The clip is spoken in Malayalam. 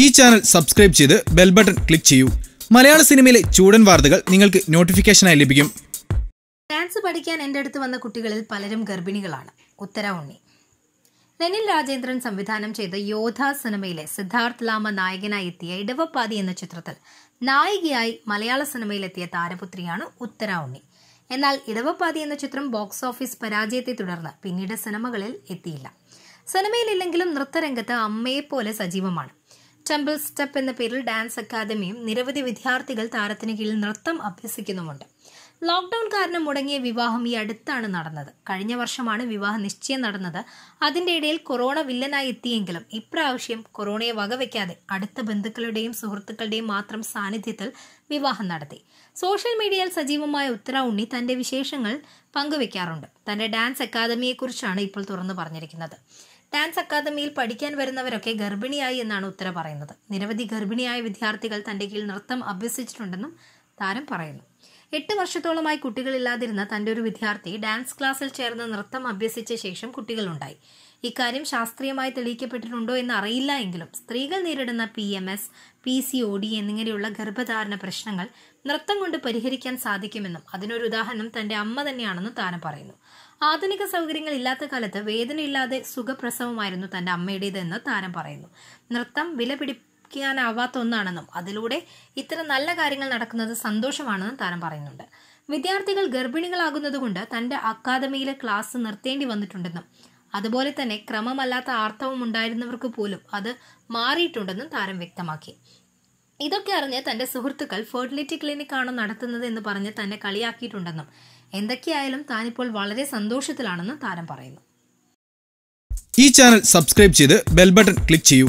ഈ ചാനൽ സബ്സ്ക്രൈബ് ചെയ്ത് ബെൽ ബട്ടൺ ക്ലിക്ക് ചെയ്യൂ മലയാള സിനിമയിലെ ചൂടൻ വാർത്തകൾ നിങ്ങൾക്ക് നോട്ടിഫിക്കേഷനായി ലഭിക്കും ഡാൻസ് പഠിക്കാൻ എൻ്റെ അടുത്ത് വന്ന കുട്ടികളിൽ പലരും ഗർഭിണികളാണ് ഉത്തര ഉണ്ണി ലെനിൽ രാജേന്ദ്രൻ സംവിധാനം ചെയ്ത യോധ സിനിമയിലെ സിദ്ധാർത്ഥ് ലാമ നായകനായി എത്തിയ ഇടവപ്പാതി എന്ന ചിത്രത്തിൽ നായികയായി മലയാള സിനിമയിലെത്തിയ താരപുത്രിയാണ് ഉത്തര ഉണ്ണി എന്നാൽ ഇടവപ്പാതി എന്ന ചിത്രം ബോക്സ് ഓഫീസ് പരാജയത്തെ തുടർന്ന് പിന്നീട് സിനിമകളിൽ എത്തിയില്ല സിനിമയിലില്ലെങ്കിലും നൃത്തരംഗത്ത് അമ്മയെപ്പോലെ സജീവമാണ് ടെമ്പിൾ സ്റ്റെപ്പ് എന്ന പേരിൽ ഡാൻസ് അക്കാദമിയും നിരവധി വിദ്യാർത്ഥികൾ താരത്തിന് കീഴിൽ നൃത്തം അഭ്യസിക്കുന്നുമുണ്ട് ലോക്ക്ഡൌൺ കാരണം മുടങ്ങിയ വിവാഹം ഈ അടുത്താണ് നടന്നത് കഴിഞ്ഞ വർഷമാണ് വിവാഹ നിശ്ചയം നടന്നത് അതിൻ്റെ ഇടയിൽ കൊറോണ വില്ലനായി എത്തിയെങ്കിലും ഇപ്രാവശ്യം കൊറോണയെ വകവയ്ക്കാതെ അടുത്ത ബന്ധുക്കളുടെയും സുഹൃത്തുക്കളുടെയും മാത്രം സാന്നിധ്യത്തിൽ വിവാഹം നടത്തി സോഷ്യൽ മീഡിയയിൽ സജീവമായ ഉത്തര ഉണ്ണി തൻ്റെ വിശേഷങ്ങൾ പങ്കുവെക്കാറുണ്ട് തൻ്റെ ഡാൻസ് അക്കാദമിയെക്കുറിച്ചാണ് ഇപ്പോൾ തുറന്നു പറഞ്ഞിരിക്കുന്നത് ഡാൻസ് അക്കാദമിയിൽ പഠിക്കാൻ വരുന്നവരൊക്കെ ഗർഭിണിയായി എന്നാണ് ഉത്തര പറയുന്നത് നിരവധി ഗർഭിണിയായ വിദ്യാർത്ഥികൾ തൻ്റെ കീഴിൽ നൃത്തം അഭ്യസിച്ചിട്ടുണ്ടെന്നും താരം പറയുന്നു എട്ട് വർഷത്തോളമായി കുട്ടികളില്ലാതിരുന്ന തന്റെ ഒരു വിദ്യാർത്ഥി ഡാൻസ് ക്ലാസ്സിൽ ചേർന്ന് നൃത്തം അഭ്യസിച്ച ശേഷം കുട്ടികളുണ്ടായി ഇക്കാര്യം ശാസ്ത്രീയമായി തെളിയിക്കപ്പെട്ടിട്ടുണ്ടോ എന്ന് അറിയില്ല എങ്കിലും സ്ത്രീകൾ നേരിടുന്ന P M S P C O D എന്നിങ്ങനെയുള്ള ഗർഭധാരണ പ്രശ്നങ്ങൾ നൃത്തം കൊണ്ട് പരിഹരിക്കാൻ സാധിക്കുമെന്നും അതിനൊരു ഉദാഹരണം തന്റെ അമ്മ തന്നെയാണെന്നും താനം പറയുന്നു ആധുനിക സൗകര്യങ്ങൾ ഇല്ലാത്ത കാലത്ത് വേദനയില്ലാതെ സുഖപ്രസവമായിരുന്നു തന്റെ അമ്മയുടേതെന്ന് താനം പറയുന്നു നൃത്തം വിലപിടി വിശ്വസിക്കാനാവാത്ത ഒന്നാണെന്നും അതിലൂടെ ഇത്തരം നല്ല കാര്യങ്ങൾ നടക്കുന്നത് സന്തോഷമാണെന്നും താരം പറയുന്നുണ്ട് വിദ്യാർത്ഥികൾ ഗർഭിണികളാകുന്നതുകൊണ്ട് തന്റെ അക്കാദമിയിലെ ക്ലാസ് നിർത്തേണ്ടി വന്നിട്ടുണ്ടെന്നും അതുപോലെ തന്നെ ക്രമമല്ലാത്ത ആർത്തവം ഉണ്ടായിരുന്നവർക്ക് പോലും അത് മാറിയിട്ടുണ്ടെന്നും താരം വ്യക്തമാക്കി ഇതൊക്കെ അറിഞ്ഞ് തന്റെ സുഹൃത്തുക്കൾ ഫെർട്ടിലിറ്റി ക്ലിനിക്കാണോ നടത്തുന്നത് എന്ന് പറഞ്ഞ് തന്നെ കളിയാക്കിയിട്ടുണ്ടെന്നും എന്തൊക്കെയായാലും താനിപ്പോൾ വളരെ സന്തോഷത്തിലാണെന്നും താരം പറയുന്നു ഈ ചാനൽ സബ്സ്ക്രൈബ് ചെയ്ത് ബെൽ ബട്ടൺ ക്ലിക്ക് ചെയ്യൂ